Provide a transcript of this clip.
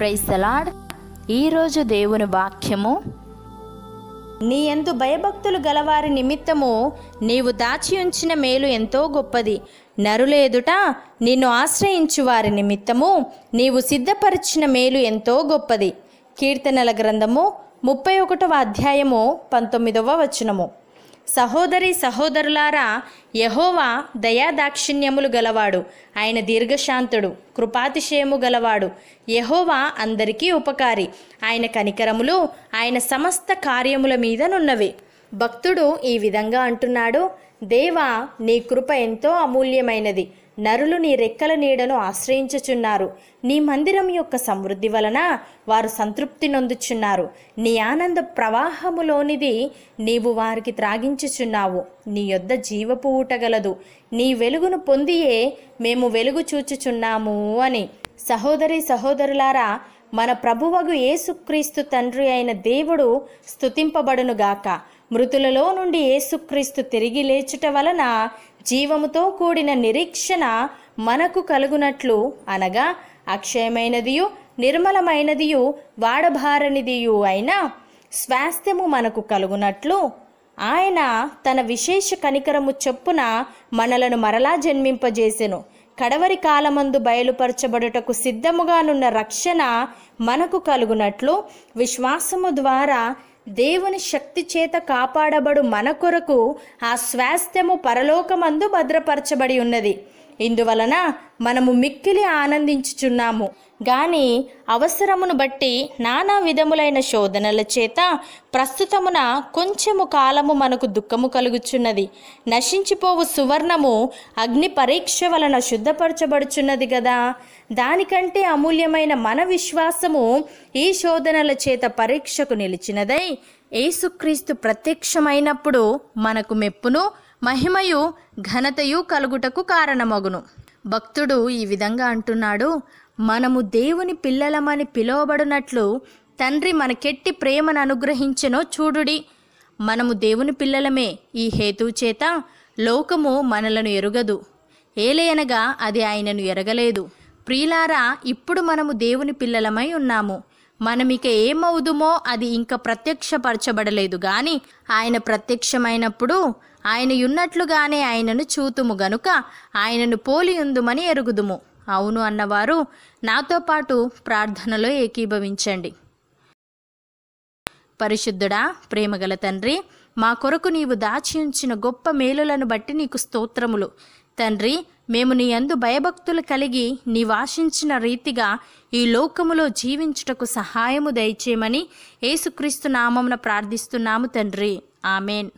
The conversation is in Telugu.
ప్రైజ్ సలాడ్ ఈరోజు దేవుని వాక్యము నీ ఎందు భయభక్తులు గలవారి నిమిత్తము నీవు దాచి ఉంచిన మేలు ఎంతో గొప్పది నరులేదుట నిన్ను ఆశ్రయించు వారి నిమిత్తము నీవు సిద్ధపరిచిన మేలు ఎంతో గొప్పది కీర్తనల గ్రంథము ముప్పై ఒకటవ అధ్యాయము పంతొమ్మిదవ వచనము సహోదరి సహోదరులారా యహోవా దయాదాక్షిణ్యములు గలవాడు ఆయన దీర్ఘశాంతుడు కృపాతిశయము గలవాడు యహోవా అందరికీ ఉపకారి ఆయన కనికరములు ఆయన సమస్త కార్యముల నున్నవి భక్తుడు ఈ విధంగా అంటున్నాడు దేవా నీ కృప ఎంతో అమూల్యమైనది నరులు నీ రెక్కల నీడను ఆశ్రయించుచున్నారు నీ మందిరం యొక్క సమృద్ధి వలన వారు సంతృప్తి నొందుచున్నారు నీ ఆనంద ప్రవాహములోనిది నీవు వారికి త్రాగించుచున్నావు నీ యొద్ద జీవపు ఊటగలదు నీ వెలుగును పొందియే మేము వెలుగు చూచుచున్నాము అని సహోదరి సహోదరులారా మన ప్రభువగు ఏసుక్రీస్తు తండ్రి అయిన దేవుడు స్థుతింపబడునుగాక మృతులలో నుండి ఏసుక్రీస్తు తిరిగి లేచుట వలన జీవముతో కూడిన నిరీక్షణ మనకు కలుగునట్లు అనగా అక్షయమైనదియు నిర్మలమైనదియు వాడభారనిదియు అయినా స్వాస్థ్యము మనకు కలుగునట్లు ఆయన తన విశేష కనికరము చొప్పున మనలను మరలా జన్మింపజేసెను కడవరి కాలమందు బయలుపరచబడుటకు సిద్ధముగానున్న రక్షణ మనకు కలుగునట్లు విశ్వాసము ద్వారా దేవుని శక్తి చేత కాపాడబడు మన కొరకు ఆ స్వాస్థ్యము పరలోకమందు భద్రపరచబడి ఉన్నది ఇందువలన మనము మిక్కిలి ఆనందించుచున్నాము గాని అవసరమును బట్టి నానా విధములైన శోధనల చేత ప్రస్తుతమున కొంచెము కాలము మనకు దుఃఖము కలుగుచున్నది నశించిపోవు సువర్ణము అగ్ని పరీక్ష వలన శుద్ధపరచబడుచున్నది కదా దానికంటే అమూల్యమైన మన విశ్వాసము ఈ శోధనల చేత పరీక్షకు నిలిచినదై యేసుక్రీస్తు ప్రత్యక్షమైనప్పుడు మనకు మెప్పును మహిమయు ఘనతయు కలుగుటకు కారణమగును భక్తుడు ఈ విధంగా అంటున్నాడు మనము దేవుని పిల్లలమని పిలువబడినట్లు తండ్రి మనకెట్టి ప్రేమను అనుగ్రహించెనో చూడుడి మనము దేవుని పిల్లలమే ఈ హేతు చేత లోకము మనలను ఎరుగదు ఏలేనగా అది ఆయనను ఎరగలేదు ప్రియులారా ఇప్పుడు మనము దేవుని పిల్లలమై ఉన్నాము మనమిక ఏమవుదుమో అది ఇంకా ప్రత్యక్షపరచబడలేదు గాని ఆయన ప్రత్యక్షమైనప్పుడు ఆయన ఉన్నట్లుగానే ఆయనను చూతుము గనుక ఆయనను పోలి ఉందుమని ఎరుగుదుము అవును అన్నవారు నాతో పాటు ప్రార్థనలో ఏకీభవించండి పరిశుద్ధుడా ప్రేమగల తండ్రి మా కొరకు నీవు దాచి ఉంచిన గొప్ప మేలులను బట్టి నీకు స్తోత్రములు తండ్రి మేము నీ అందు భయభక్తులు కలిగి నివాసించిన రీతిగా ఈ లోకములో జీవించుటకు సహాయము దయచేయమని ఏసుక్రీస్తు నామమున ప్రార్థిస్తున్నాము తండ్రి ఆమెన్